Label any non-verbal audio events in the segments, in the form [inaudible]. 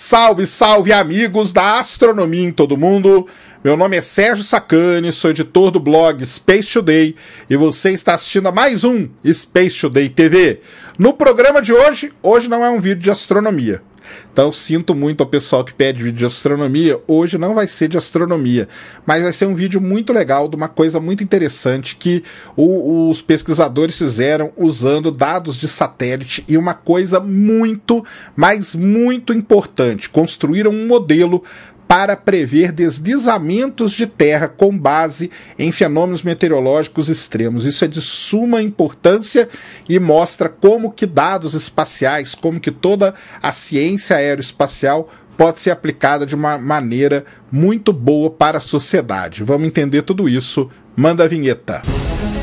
Salve, salve amigos da astronomia em todo mundo. Meu nome é Sérgio Sacani, sou editor do blog Space Today e você está assistindo a mais um Space Today TV. No programa de hoje, hoje não é um vídeo de astronomia. Então sinto muito ao pessoal que pede vídeo de astronomia. Hoje não vai ser de astronomia, mas vai ser um vídeo muito legal de uma coisa muito interessante que o, os pesquisadores fizeram usando dados de satélite e uma coisa muito, mas muito importante: construíram um modelo para prever deslizamentos de terra com base em fenômenos meteorológicos extremos. Isso é de suma importância e mostra como que dados espaciais, como que toda a ciência aeroespacial pode ser aplicada de uma maneira muito boa para a sociedade. Vamos entender tudo isso. Manda a vinheta. Música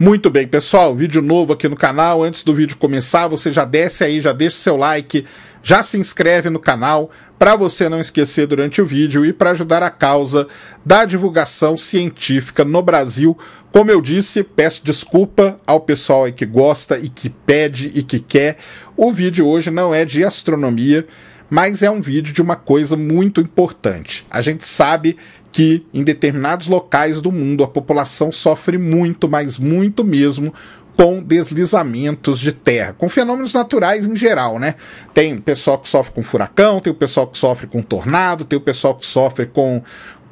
Muito bem, pessoal, vídeo novo aqui no canal. Antes do vídeo começar, você já desce aí, já deixa seu like, já se inscreve no canal para você não esquecer durante o vídeo e para ajudar a causa da divulgação científica no Brasil. Como eu disse, peço desculpa ao pessoal aí que gosta e que pede e que quer. O vídeo hoje não é de astronomia, mas é um vídeo de uma coisa muito importante. A gente sabe que em determinados locais do mundo a população sofre muito, mas muito mesmo com deslizamentos de terra, com fenômenos naturais em geral, né? Tem pessoal que sofre com furacão, tem o pessoal que sofre com tornado, tem o pessoal que sofre com,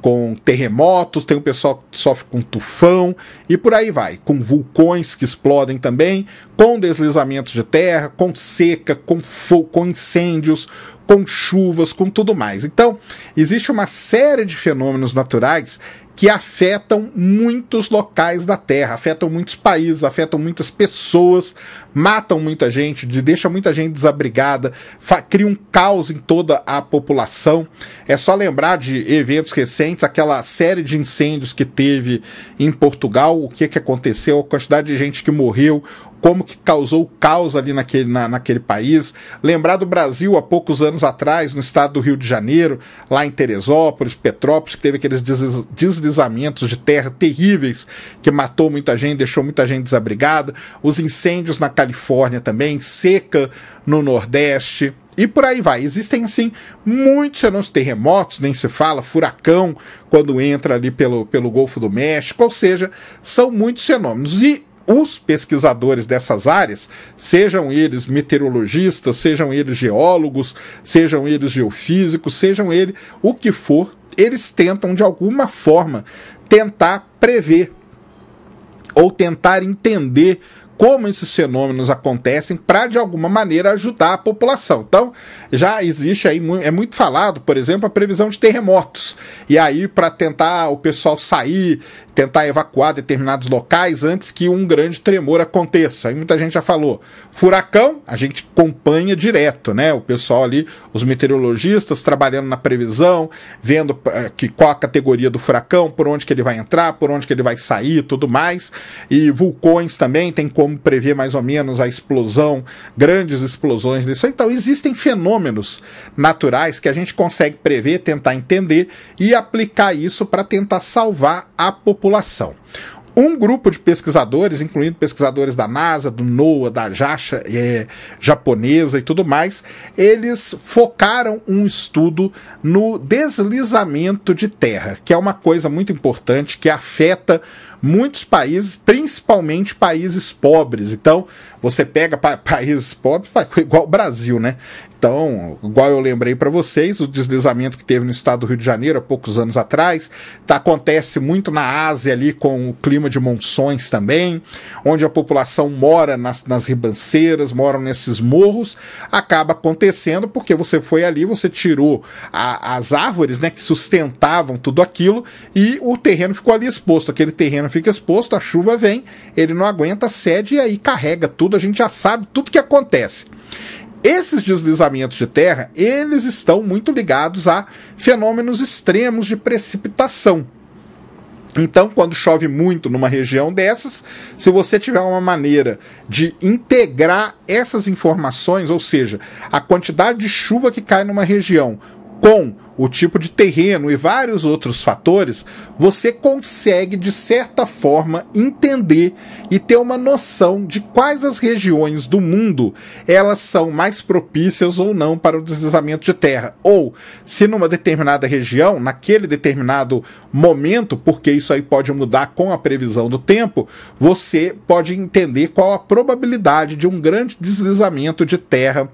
com terremotos, tem o pessoal que sofre com tufão e por aí vai, com vulcões que explodem também, com deslizamentos de terra, com seca, com fogo, com incêndios, com chuvas, com tudo mais. Então, existe uma série de fenômenos naturais que afetam muitos locais da Terra, afetam muitos países, afetam muitas pessoas, matam muita gente, deixa muita gente desabrigada, cria um caos em toda a população. É só lembrar de eventos recentes, aquela série de incêndios que teve em Portugal, o que, que aconteceu, a quantidade de gente que morreu, como que causou caos ali naquele, na, naquele país. Lembrar do Brasil há poucos anos atrás, no estado do Rio de Janeiro, lá em Teresópolis, Petrópolis, que teve aqueles deslizamentos de terra terríveis que matou muita gente, deixou muita gente desabrigada. Os incêndios na Califórnia também, seca no Nordeste. E por aí vai. Existem, assim, muitos anúncios terremotos, nem se fala, furacão, quando entra ali pelo, pelo Golfo do México, ou seja, são muitos fenômenos. E os pesquisadores dessas áreas, sejam eles meteorologistas, sejam eles geólogos, sejam eles geofísicos, sejam eles o que for, eles tentam de alguma forma tentar prever ou tentar entender como esses fenômenos acontecem para de alguma maneira ajudar a população. Então, já existe aí, é muito falado, por exemplo, a previsão de terremotos. E aí, para tentar o pessoal sair, tentar evacuar determinados locais antes que um grande tremor aconteça. Aí muita gente já falou. Furacão, a gente acompanha direto, né? O pessoal ali, os meteorologistas trabalhando na previsão, vendo eh, que, qual a categoria do furacão, por onde que ele vai entrar, por onde que ele vai sair, tudo mais. E vulcões também, tem como como prever mais ou menos a explosão, grandes explosões disso. Então, existem fenômenos naturais que a gente consegue prever, tentar entender e aplicar isso para tentar salvar a população. Um grupo de pesquisadores, incluindo pesquisadores da NASA, do NOAA, da JAXA é, japonesa e tudo mais, eles focaram um estudo no deslizamento de terra, que é uma coisa muito importante que afeta muitos países, principalmente países pobres. Então, você pega pa países pobres, [laughs] igual o Brasil, né? Então, igual eu lembrei para vocês, o deslizamento que teve no estado do Rio de Janeiro há poucos anos atrás, tá, acontece muito na Ásia ali com o clima de monções também, onde a população mora nas, nas ribanceiras, mora nesses morros, acaba acontecendo porque você foi ali, você tirou a, as árvores né, que sustentavam tudo aquilo e o terreno ficou ali exposto. Aquele terreno fica exposto, a chuva vem, ele não aguenta, cede e aí carrega tudo, a gente já sabe tudo que acontece. Esses deslizamentos de terra, eles estão muito ligados a fenômenos extremos de precipitação. Então, quando chove muito numa região dessas, se você tiver uma maneira de integrar essas informações, ou seja, a quantidade de chuva que cai numa região com o tipo de terreno e vários outros fatores, você consegue de certa forma entender e ter uma noção de quais as regiões do mundo elas são mais propícias ou não para o deslizamento de terra, ou se numa determinada região, naquele determinado momento, porque isso aí pode mudar com a previsão do tempo, você pode entender qual a probabilidade de um grande deslizamento de terra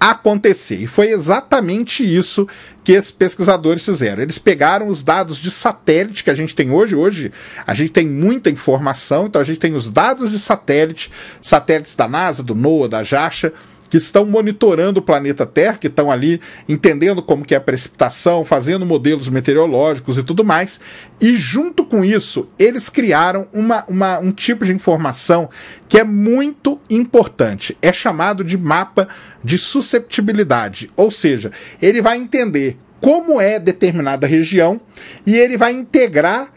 acontecer. E foi exatamente isso que esses pesquisadores fizeram. Eles pegaram os dados de satélite que a gente tem hoje. Hoje a gente tem muita informação, então a gente tem os dados de satélite, satélites da NASA, do NOAA, da JAXA, que estão monitorando o planeta Terra, que estão ali entendendo como que é a precipitação, fazendo modelos meteorológicos e tudo mais. E junto com isso, eles criaram uma, uma, um tipo de informação que é muito importante. É chamado de mapa de susceptibilidade, ou seja, ele vai entender como é determinada região e ele vai integrar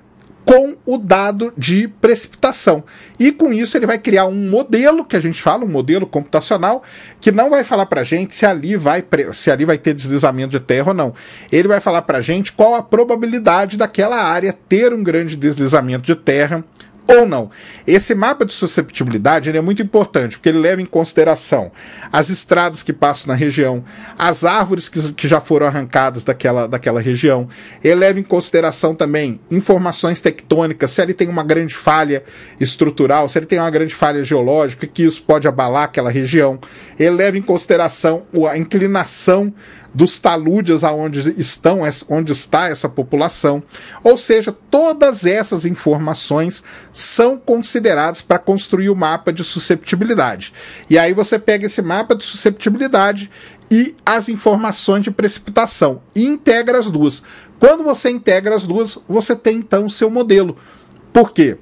com o dado de precipitação. E com isso ele vai criar um modelo que a gente fala, um modelo computacional, que não vai falar para a gente se ali, vai se ali vai ter deslizamento de terra ou não. Ele vai falar para a gente qual a probabilidade daquela área ter um grande deslizamento de terra ou não. Esse mapa de susceptibilidade é muito importante, porque ele leva em consideração as estradas que passam na região, as árvores que, que já foram arrancadas daquela, daquela região, ele leva em consideração também informações tectônicas, se ele tem uma grande falha estrutural, se ele tem uma grande falha geológica, que isso pode abalar aquela região, ele leva em consideração a inclinação dos taludes aonde estão, onde está essa população. Ou seja, todas essas informações são consideradas para construir o mapa de susceptibilidade. E aí você pega esse mapa de susceptibilidade e as informações de precipitação e integra as duas. Quando você integra as duas, você tem então o seu modelo. Por quê?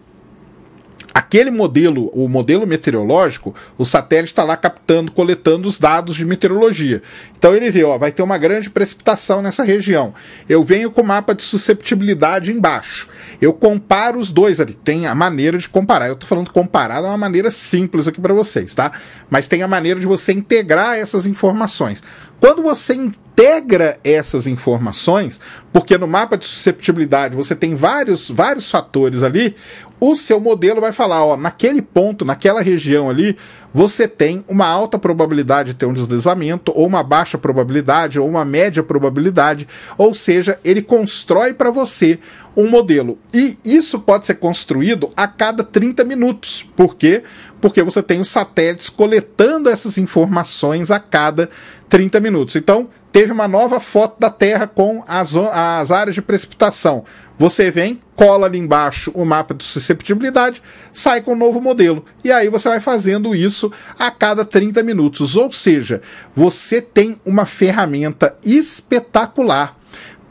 aquele modelo, o modelo meteorológico, o satélite está lá captando, coletando os dados de meteorologia. Então ele vê, ó, vai ter uma grande precipitação nessa região. Eu venho com o mapa de susceptibilidade embaixo. Eu comparo os dois ali. Tem a maneira de comparar. Eu estou falando comparado é uma maneira simples aqui para vocês, tá? Mas tem a maneira de você integrar essas informações. Quando você integra essas informações, porque no mapa de susceptibilidade você tem vários, vários fatores ali, o seu modelo vai falar, ó, naquele ponto, naquela região ali, você tem uma alta probabilidade de ter um deslizamento, ou uma baixa probabilidade, ou uma média probabilidade, ou seja, ele constrói para você um modelo. E isso pode ser construído a cada 30 minutos. Por quê? Porque você tem os satélites coletando essas informações a cada 30 minutos. Então, teve uma nova foto da Terra com as, as áreas de precipitação. Você vem, cola ali embaixo o mapa de susceptibilidade, sai com um novo modelo. E aí você vai fazendo isso a cada 30 minutos. Ou seja, você tem uma ferramenta espetacular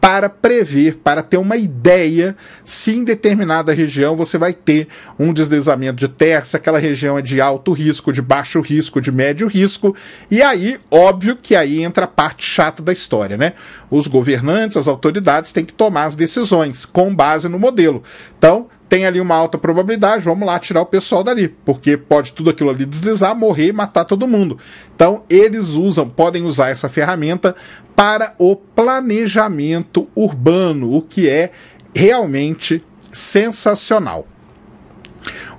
para prever, para ter uma ideia se em determinada região você vai ter um deslizamento de terra, se aquela região é de alto risco, de baixo risco, de médio risco. E aí, óbvio que aí entra a parte chata da história, né? Os governantes, as autoridades têm que tomar as decisões com base no modelo. Então, tem ali uma alta probabilidade, vamos lá tirar o pessoal dali, porque pode tudo aquilo ali deslizar, morrer e matar todo mundo. Então, eles usam, podem usar essa ferramenta para o planejamento urbano, o que é realmente sensacional.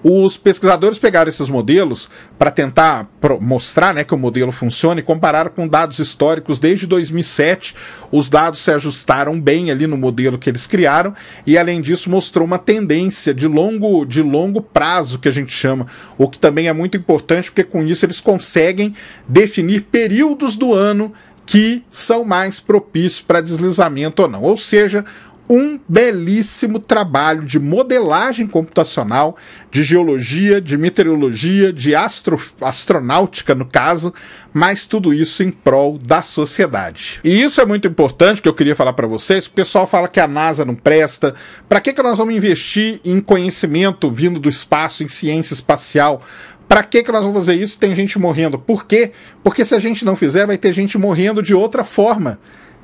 Os pesquisadores pegaram esses modelos para tentar mostrar né, que o modelo funciona e compararam com dados históricos desde 2007. Os dados se ajustaram bem ali no modelo que eles criaram e, além disso, mostrou uma tendência de longo, de longo prazo, que a gente chama, o que também é muito importante, porque com isso eles conseguem definir períodos do ano que são mais propícios para deslizamento ou não. Ou seja, um belíssimo trabalho de modelagem computacional, de geologia, de meteorologia, de astro, astronáutica, no caso, mas tudo isso em prol da sociedade. E isso é muito importante que eu queria falar para vocês. O pessoal fala que a NASA não presta. Para que, que nós vamos investir em conhecimento vindo do espaço, em ciência espacial? Para que, que nós vamos fazer isso? Tem gente morrendo. Por quê? Porque se a gente não fizer, vai ter gente morrendo de outra forma.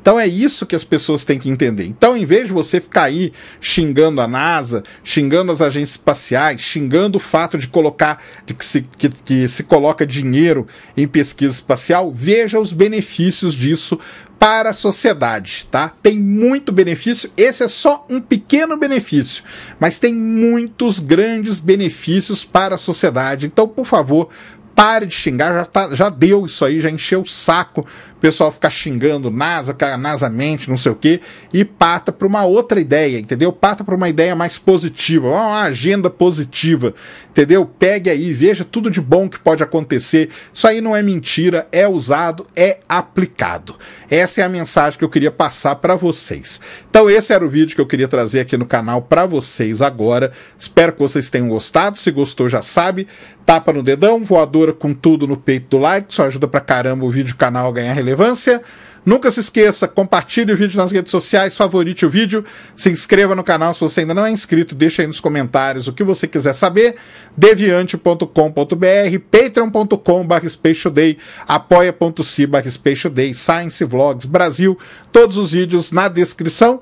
Então é isso que as pessoas têm que entender. Então, em vez de você ficar aí xingando a NASA, xingando as agências espaciais, xingando o fato de colocar de que se, que, que se coloca dinheiro em pesquisa espacial, veja os benefícios disso para a sociedade, tá? Tem muito benefício, esse é só um pequeno benefício, mas tem muitos grandes benefícios para a sociedade. Então, por favor, pare de xingar, já, tá, já deu isso aí, já encheu o saco pessoal ficar xingando NASA, cara, NASA mente, não sei o quê, e pata para uma outra ideia, entendeu? Pata para uma ideia mais positiva, uma agenda positiva, entendeu? Pegue aí, veja tudo de bom que pode acontecer. Isso aí não é mentira, é usado, é aplicado. Essa é a mensagem que eu queria passar para vocês. Então esse era o vídeo que eu queria trazer aqui no canal para vocês agora. Espero que vocês tenham gostado. Se gostou, já sabe, tapa no dedão, voadora com tudo no peito do like, isso ajuda pra caramba o vídeo o canal a ganhar relevância relevância. Nunca se esqueça, compartilhe o vídeo nas redes sociais, favorite o vídeo, se inscreva no canal se você ainda não é inscrito, deixa aí nos comentários o que você quiser saber, deviante.com.br, patreon.com spacetoday, apoia.se science vlogs, Brasil, todos os vídeos na descrição.